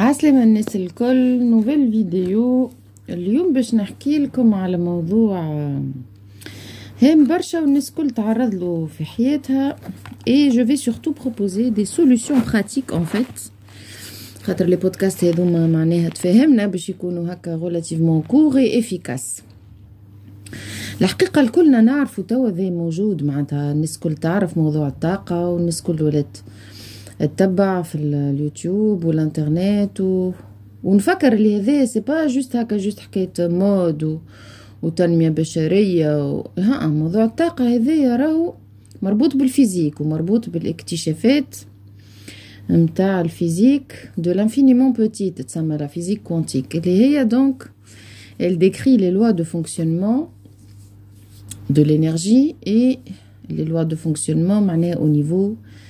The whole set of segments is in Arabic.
عسلامة الناس الكل نوفيل فيديو اليوم باش نحكي لكم على موضوع هام برشا والناس الكل تعرض له في حياتها اي جو في سورتو بروبوزي دي سوليوشن براتيك ان فيت خاطر لي بودكاست هذوما معناها تفهمنا باش يكونوا هكا غولاتيفمون كور اي افيكاس الحقيقة الكلنا نعرفوا توا ذي موجود معناتها الناس الكل تعرف موضوع الطاقة والناس الكل ولات اتبع في اليوتيوب والانترنت و... ونفكر اللي هذا سي با جوست هكا جوست حكايه مود و... وتنميه بشريه و... ها موضوع الطاقه هذايا راهو مربوط بالفيزيك ومربوط بالاكتشافات نتاع الفيزيك دو لانفينيمون بوتيت تسمى لا فيزيك كونتيك اللي هي دونك elle décrit les lois de fonctionnement de l'énergie et les lois de fonctionnement معناها au niveau euh,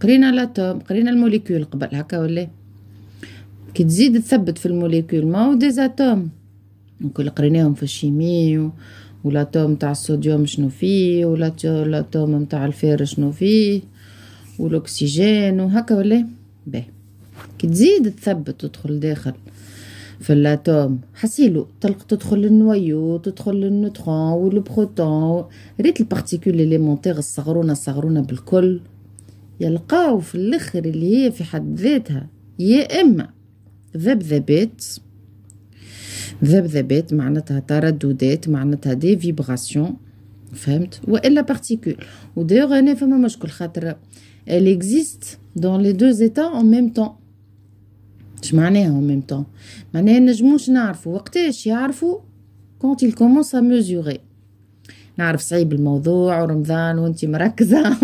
قرينا لاتوم قرينا الموليكول قبل هكا ولا كي تزيد تثبت في الموليكول ما هو ديزاتوم الكل قريناهم في الشيمي و... تاع الصوديوم شنو فيه ولاتوم تاع الفير شنو فيه والاكسجين وهكا ولا باهي كي تزيد تثبت تدخل داخل في لاتوم حسيلو تلق تدخل النويو تدخل النوترون والبروتون ريت البارتيكول اليمونتير الصغرونه الصغرونه بالكل يلقاو في الاخر اللي هي في حد ذاتها يا اما ذبذبات ذبذبات معناتها ترددات معناتها دي فيبراسيون فهمت والا بارتيكول ودايوغ انا فما مشكل خاطر elle existe dans les deux états en même temps اش معناها en même temps معناها نجموش نعرفو وقتاش يعرفو quand il commence à mesurer نعرف صعيب الموضوع ورمضان وانت مركزة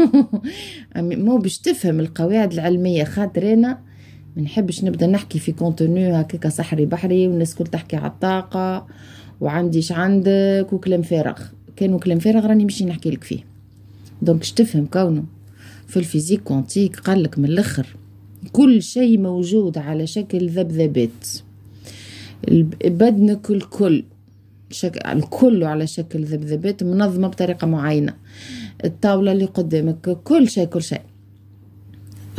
مو باش تفهم القواعد العلمية خاطر أنا منحبش نبدا نحكي في كونتوني هكاك صحري بحري والناس كل تحكي على الطاقة وعنديش عندك وكلام فارغ كانوا كلام فارغ راني مشي نحكي لك فيه دونك تفهم كونه في الفيزيك كونتيك قالك من الاخر كل شيء موجود على شكل ذبذبات بدنك الكل شكل كله على شكل ذبذبات منظمة بطريقة معينة الطاولة اللي قدامك كل شيء كل شيء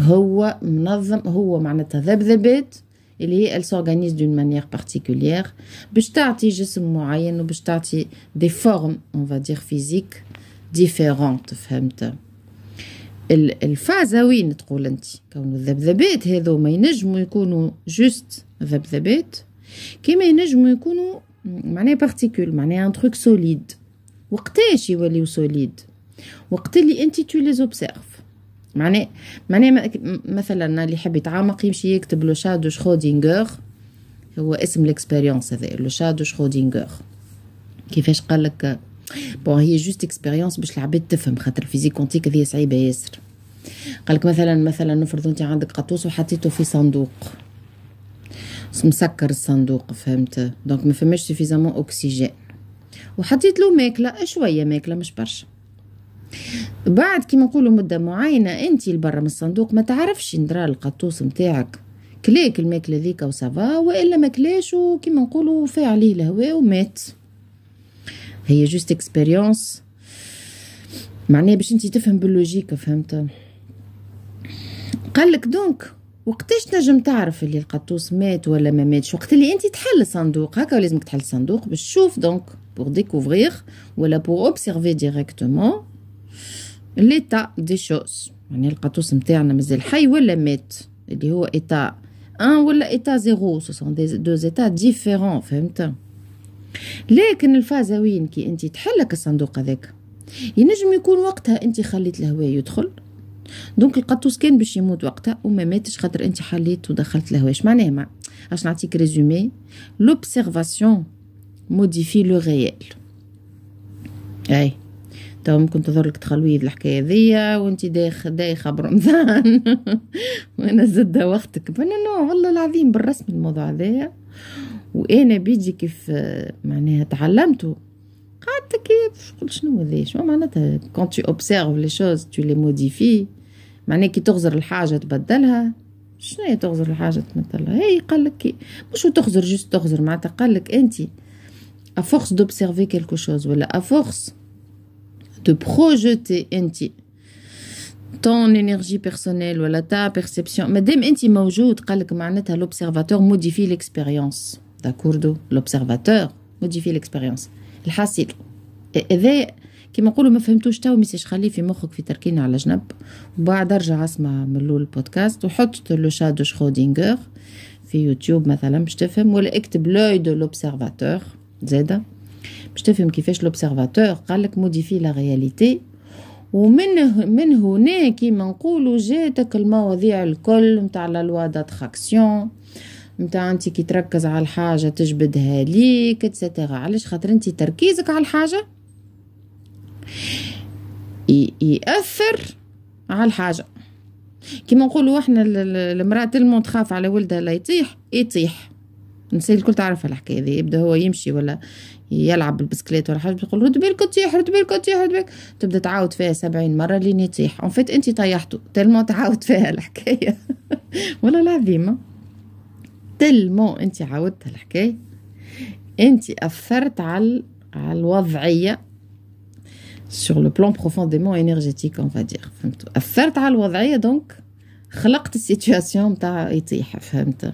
هو منظم هو معناتها ذبذبات اللي هي ال s'organise d'une manière particulière باش تعطي جسم معين وباش تعطي دي فورم اون فادير فيزيك ديفيرونت فهمت الفازة وين تقول انت كون الذبذبات هذو ما ينجموا يكونوا جوست ذبذبات كما ينجموا يكونوا معناها بارتيكول معناها ان تروك سوليد وقتاش يوليو سوليد وقت اللي انت تو لي زوبسيرف معناه معناه مثلا اللي يحب يتعمق يمشي يكتب لو شا دو شرودينغر هو اسم الاكسبيريونس هذا لو شا دو شرودينغر كيفاش قال لك بون هي جوست اكسبيريونس باش العباد تفهم خاطر الفيزيك كونتيك هذه صعيبه ياسر قالك مثلا مثلا نفرض انت عندك قطوس وحطيته في صندوق مسكر الصندوق فهمت دونك ما فماش سوفيزامون اوكسجين وحطيت له ماكله شويه ماكله مش برشا بعد كيما نقولوا مده معينه انت لبرا من الصندوق ما تعرفش ندرا القطوس نتاعك كلاك الماكله ذيك وسافا والا ما كلاش وكيما نقولوا فا عليه الهواء ومات هي جوست اكسبيريونس معناها باش انت تفهم باللوجيك فهمت قالك دونك وقتاش تنجم تعرف اللي القطوس مات ولا ما ماتش وقت اللي انت تحل الصندوق هكا ولازمك تحل الصندوق باش تشوف دونك بور ديكوفرير ولا بور اوبسيرفي ديريكتومون ليتا دي شوز يعني القطوس نتاعنا مازال حي ولا مات اللي هو ايتا ان ولا ايتا زيرو سو سون دي دو ايتا ديفيرون فهمت لكن الفازه وين كي انت تحلك الصندوق هذاك ينجم يكون وقتها انت خليت الهواء يدخل دونك القطوس كان باش يموت وقتها وما ماتش خاطر انت حليت ودخلت لهواش معناها ما باش نعطيك ريزومي لوبسيرفاسيون موديفي لو ريال اي تو ممكن تظهر لك تخلوي الحكايه ذيا وانت دايخ دايخه برمضان وانا زدت وقتك انا نو والله العظيم بالرسم الموضوع هذايا وانا بيجي كيف معناها تعلمته قعدت كيف شنو هذا شنو معناتها كون تو اوبسيرف لي شوز تو لي موديفي معناه كي تغزر الحاجة تبدلها شنو تغزر الحاجة تبدلها هي قالك كي مش تغزر جوست تغزر معناتها قالك انت افورس دوبسيرفي كيلكو شوز ولا افورس دو بروجيتي انت طون énergie personnelle ولا ta perception مادام انت موجود قالك معناتها لوبسيرفاتور موديفي ليكسبيريونس داكوردو لوبسيرفاتور موديفي ليكسبيريونس الحاصل هذا كيما نقولوا ما فهمتوش تو ميساج خليه في مخك في تركينه على جنب وبعد ارجع اسمع من الاول البودكاست وحط لو شا دو شرودينغر في يوتيوب مثلا باش تفهم ولا اكتب لوي دو لوبسيرفاتور زاده باش تفهم كيفاش لوبسيرفاتور قالك موديفي لا رياليتي ومن من هنا كيما نقولوا جاتك المواضيع الكل نتاع لا لوا داتراكسيون نتاع انت كي تركز على الحاجه تجبدها ليك اتسيتيرا علاش خاطر انت تركيزك على الحاجه يأثر على الحاجة كيما نقولوا احنا المرأة تلمو تخاف على ولدها لا يطيح يطيح النساء الكل تعرف الحكاية هذه يبدا هو يمشي ولا يلعب بالبسكليت ولا حاجة تقول رد بالك تطيح رد بالك تطيح رد بالك تبدا تعاود فيها سبعين مرة لين يطيح اون فيت انت طيحته تلمو تعاود فيها الحكاية ولا العظيمة تلمو انت عاودت الحكاية انت اثرت على على الوضعية sur le plan profondément énergétique, on va dire. أثرت على الوضعية دونك خلقت السيتياسيون تاع يطيح فهمت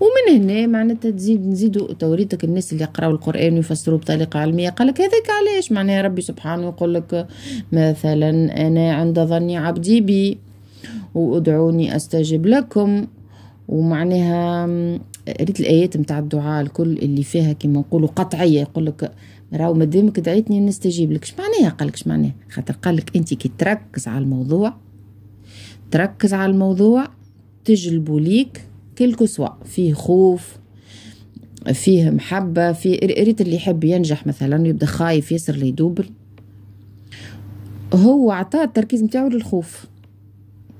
ومن هنا معناتها تزيد نزيدوا توريتك الناس اللي يقراوا القران ويفسروه بطريقه علميه قالك هذاك علاش معناها ربي سبحانه يقول لك مثلا انا عند ظني عبدي بي وادعوني استجب لكم ومعناها ريت الايات نتاع الدعاء الكل اللي فيها كما نقولوا قطعيه يقول لك راهو مادامك دعيتني نستجيب لك معناها قالك معناها خاطر قالك انت كي تركز على الموضوع تركز على الموضوع تجلبوا ليك كل سوا فيه خوف فيه محبة فيه ريت اللي يحب ينجح مثلا يبدا خايف ياسر لي يدوبل هو عطاه التركيز نتاعو للخوف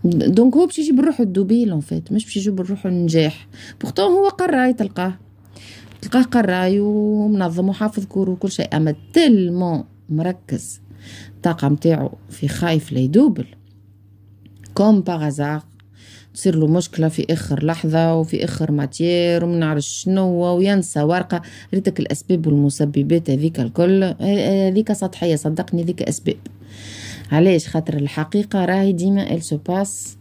دونك هو باش يجيب روحو الدوبيل اون فيت مش باش يجيب روحو النجاح بورتون هو قرا تلقاه تلقاه قراي ومنظم وحافظ كور وكل شيء اما تلمون مركز الطاقه متاعو في خايف لا يدوبل كوم باغازار تصير له مشكلة في آخر لحظة وفي آخر ماتير وما نعرف شنو وينسى ورقة ريتك الأسباب والمسببات هذيك الكل هذيك سطحية صدقني هذيك أسباب علاش خاطر الحقيقة راهي ديما إل سو باس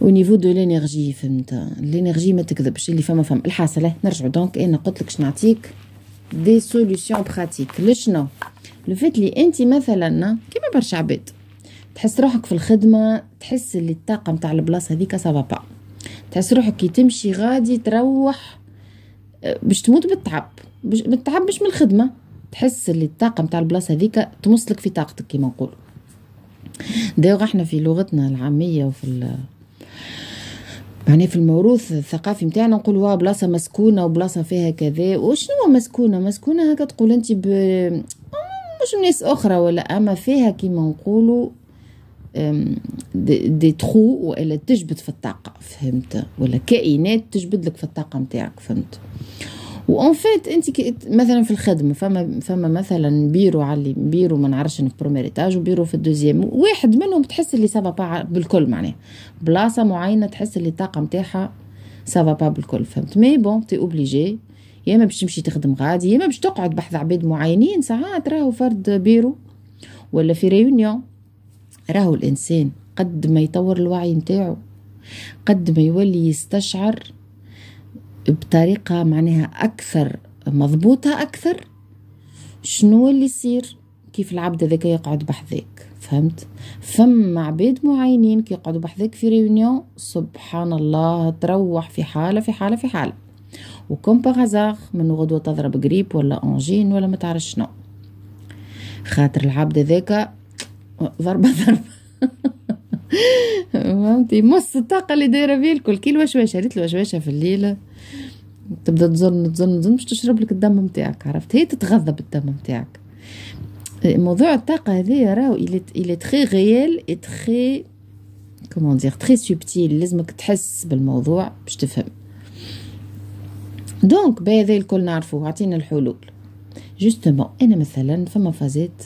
ونيفو دو لينيرجي فهمت لينيرجي ما تكذبش اللي فما فما الحاصله نرجعوا دونك انا قلت لك باش دي سوليسيون براتيك لشنو لو فات لي انت مثلا كيما برشا عباد تحس روحك في الخدمه تحس اللي الطاقه نتاع البلاصه هذيك سافا با تحس روحك كي تمشي غادي تروح باش تموت بالتعب باش بالتعب مش من الخدمه تحس اللي الطاقه نتاع البلاصه هذيك تمصلك في طاقتك كيما نقولوا داو احنا في لغتنا العاميه وفي معناه يعني في الموروث الثقافي نتاعنا نقول بلاصه مسكونه وبلاصه فيها كذا وشنو مسكونه مسكونه هكا تقول انت ب مش ناس اخرى ولا اما فيها كيما نقولوا دي, دي تخو ولا تجبد في الطاقه فهمت ولا كائنات تجبد لك في الطاقه نتاعك فهمت وان فيت انت كي مثلا في الخدمه فما فما مثلا بيرو علي بيرو ما نعرفش في برومير ايتاج وبيرو في الدوزيام واحد منهم تحس اللي سافا با بالكل معناها بلاصه معينه تحس اللي الطاقه نتاعها سافا با بالكل فهمت مي بون تي اوبليجي يا اما باش تمشي تخدم غادي يا اما باش تقعد بحذا عباد معينين ساعات راهو فرد بيرو ولا في ريونيون راهو الانسان قد ما يطور الوعي نتاعو قد ما يولي يستشعر بطريقة معناها أكثر مضبوطة أكثر شنو اللي يصير كيف العبد هذاك يقعد بحذاك فهمت فم عباد معينين كي يقعدوا بحذاك في ريونيون سبحان الله تروح في حالة في حالة في حالة وكم باغازاغ من غدوة تضرب قريب ولا أنجين ولا ما تعرف شنو خاطر العبد ذاك ضربة ضربة فهمتي مص الطاقة اللي دايرة بيه الكل كي الوشوشة ريت الوشوشة في الليلة تبدا تظن تظن تظن باش تشرب لك الدم نتاعك عرفت هي تتغذى بالدم نتاعك موضوع الطاقة هذايا راهو إلي تخي غيال تخي كومون دير تخي سوبتيل لازمك تحس بالموضوع باش تفهم دونك بهذا الكل نعرفو عطينا الحلول جوستومون انا مثلا فما فازات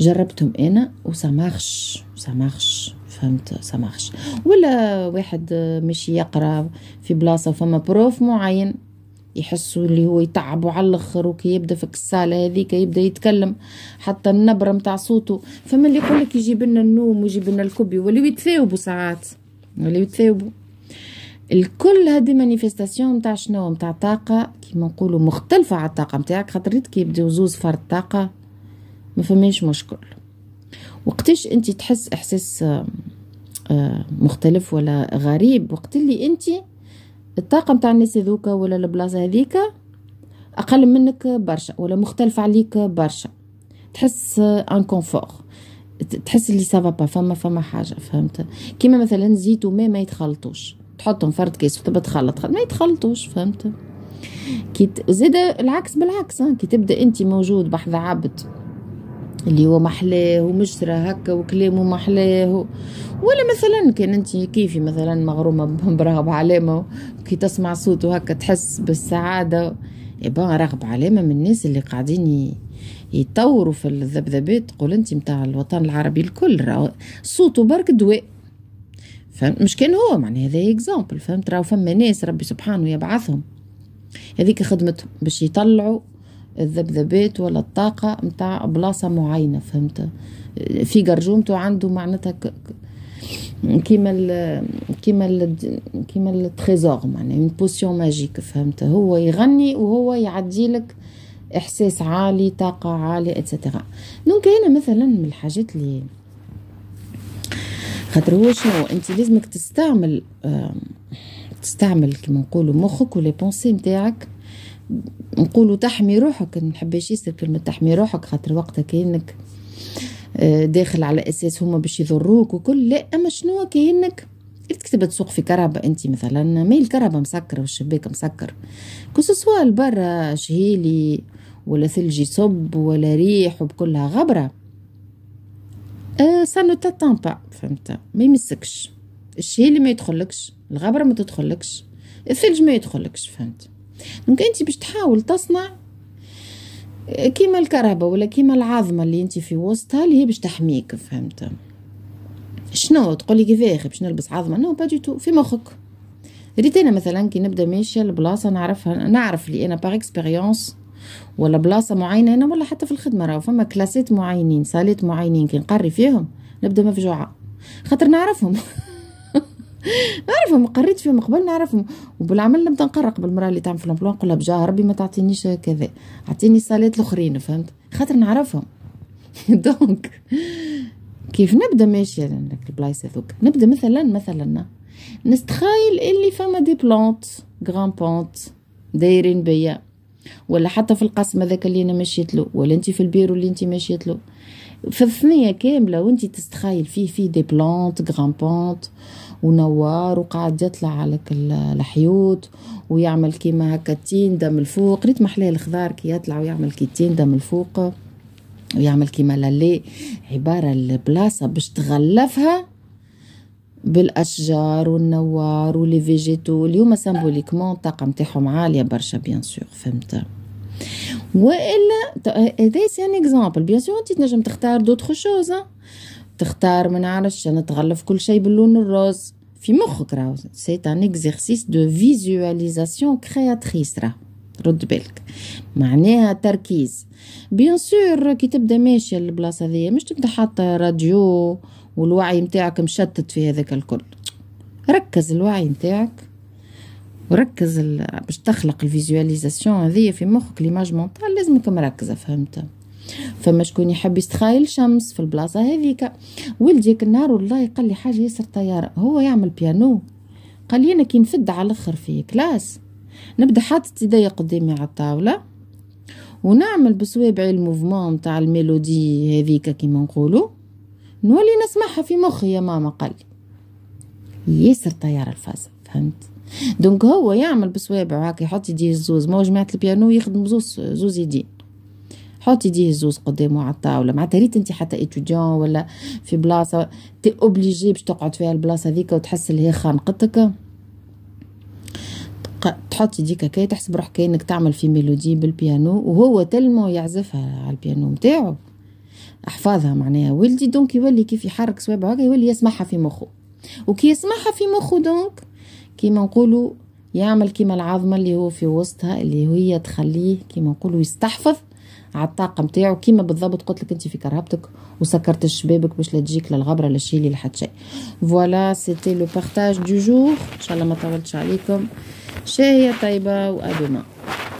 جربتهم انا وسامخش سامخش فهمت سامخش ولا واحد ماشي يقرا في بلاصه فما بروف معين يحسوا اللي هو يتعبوا على الاخر وكي يبدا في الصاله هذيك يبدا يتكلم حتى النبره متاع صوته فما اللي يقول لك يجيب لنا النوم ويجيب لنا الكبي واللي يتثاوبوا ساعات واللي يتثاوبوا الكل هذه مانيفيستاسيون نتاع شنو نتاع طاقه كيما نقولوا مختلفه على الطاقه نتاعك خاطر كي يبداو زوز فرد طاقه ما فماش مشكل وقتاش انت تحس احساس آه، آه، مختلف ولا غريب وقت اللي انت الطاقه نتاع الناس هذوك ولا البلاصه هذيك اقل منك برشا ولا مختلفه عليك برشا تحس كونفور آه، تحس اللي سافا با فما فما حاجه فهمت كيما مثلا زيت وماء ما يتخلطوش تحطهم فرد كيس وتبدا تخلط ما يتخلطوش فهمت كي زيد العكس بالعكس كي تبدا انت موجود بحذا عبد اللي هو محلاه ومجرى هكا وكلامه محلاه ولا مثلا كان انت كيفي مثلا مغرومه برغب علامه كي تسمع صوته هكا تحس بالسعاده يبا إيه رغب علامه من الناس اللي قاعدين يطوروا في الذبذبات تقول انت متاع الوطن العربي الكل صوته برك دواء فهمت مش كان هو معناها هذا اكزامبل فهمت راهو فما ناس ربي سبحانه يبعثهم هذيك خدمتهم باش يطلعوا الذبذبات ولا الطاقة متاع بلاصة معينة فهمت في جرجومته عنده معناتها كيما ال كيما ال كيما التريزور معناها اون بوسيون ماجيك فهمت هو يغني وهو يعديلك احساس عالي طاقه عاليه اتسيتيرا دونك هنا مثلا من الحاجات اللي خاطر هو شنو انت لازمك تستعمل تستعمل كيما نقولوا مخك ولي بونسي نتاعك نقولوا تحمي روحك ما نحبش يسر كلمة تحمي روحك خاطر وقتها كأنك آه، داخل على أساس هما باش يضروك وكل لا أما شنو كأنك تكتب تسوق في كرهبة أنت مثلا هي الكرهبة مسكرة والشباك مسكر سوا برا شهيلي ولا ثلج يصب ولا ريح وبكلها غبرة أه سانو تاتان با فهمت ما يمسكش الشهيلي ما يدخلكش الغبرة ما تدخلكش الثلج ما يدخلكش فهمت دونك انت باش تحاول تصنع آه، كيما الكرهبة ولا كيما العظمة اللي انت في وسطها اللي هي باش تحميك فهمت شنو تقولي لي كيفاه باش نلبس عظمة نو با تو في مخك ريت انا مثلا كي نبدا ماشيه لبلاصه نعرفها نعرف لي انا باغ اكسبيريونس ولا بلاصه معينه انا ولا حتى في الخدمه راهو فما كلاسات معينين صالات معينين كي نقري فيهم نبدا مفجوعه خاطر نعرفهم نعرفهم قريت فيهم قبل نعرفهم وبالعمل نبدا نقرق المراه اللي تعمل في الامبلوا نقول لها بجاه ربي ما تعطينيش كذا اعطيني الصالات الاخرين فهمت خاطر نعرفهم دونك كيف نبدا ماشيه البلايص هذوك نبدا مثلا مثلا نستخايل اللي فما دي بلونت غران بونت دايرين بيا ولا حتى في القسم هذاك اللي انا مشيت له ولا انت في البيرو اللي انت مشيت له في الثنيه كامله وانت تستخايل فيه فيه دي بلونت غران بونت ونوار وقعد يطلع على الحيوط ويعمل كيما هكا التين دم الفوق ريت محلاه الخضار كي يطلع ويعمل كي التين دم الفوق ويعمل كيما لالي عبارة البلاصة باش تغلفها بالاشجار والنوار ولي فيجيتو اليوم سامبوليكمون الطاقه نتاعهم عاليه برشا بيان سور فهمت والا هذا سي ان اكزامبل بيان سور انت تنجم تختار دوتر شوز تختار ما نعرفش انا تغلف كل شيء باللون الروز في مخك راهو سي ان اكزرسيس دو فيزواليزاسيون كرياتريس راهو رد بالك معناها تركيز بيان سور كي تبدا ماشي البلاصه هذيا مش تبدا حاطه راديو والوعي نتاعك مشتت في هذاك الكل ركز الوعي نتاعك وركز ال... باش تخلق الفيزواليزاسيون هذه في مخك ليماج مونتال لازمك مركزه فهمت فما شكون يحب يستخايل شمس في البلاصه هذيك ولدي النار والله قال لي حاجه ياسر طياره هو يعمل بيانو قال لي انا كي نفد على الاخر في كلاس نبدا حاطط يديا قدامي على الطاوله ونعمل بصوابعي الموفمون تاع الميلودي هذيك كيما نقولوا نولي نسمعها في مخي يا ماما قال ياسر طياره الفازه فهمت دونك هو يعمل بصوابعه هكا يحط يديه الزوز ما جماعه البيانو يخدم زوز زوز يدين حط يديه الزوز قدامه على الطاوله معناتها ريت انت حتى ايتوديون ولا في بلاصه تي اوبليجي باش تقعد فيها البلاصه هذيك وتحس اللي هي خانقتك تحط يديك هكا تحسب روحك كانك تعمل في ميلودي بالبيانو وهو تلمو يعزفها على البيانو نتاعو احفاظها معناها ولدي دونك يولي كيف يحرك صوابعه هكا يولي يسمعها في مخه وكي يسمعها في مخه دونك كيما نقولوا يعمل كيما العظمه اللي هو في وسطها اللي هي تخليه كيما نقولوا يستحفظ على الطاقه نتاعو كيما بالضبط قلت لك انت في كرهبتك وسكرت الشبابك باش لا تجيك للغبره لا شي لا حتى شيء فوالا سيتي لو بارتاج دو جور ان شاء الله ما طولتش عليكم شاهيه طيبه وادوما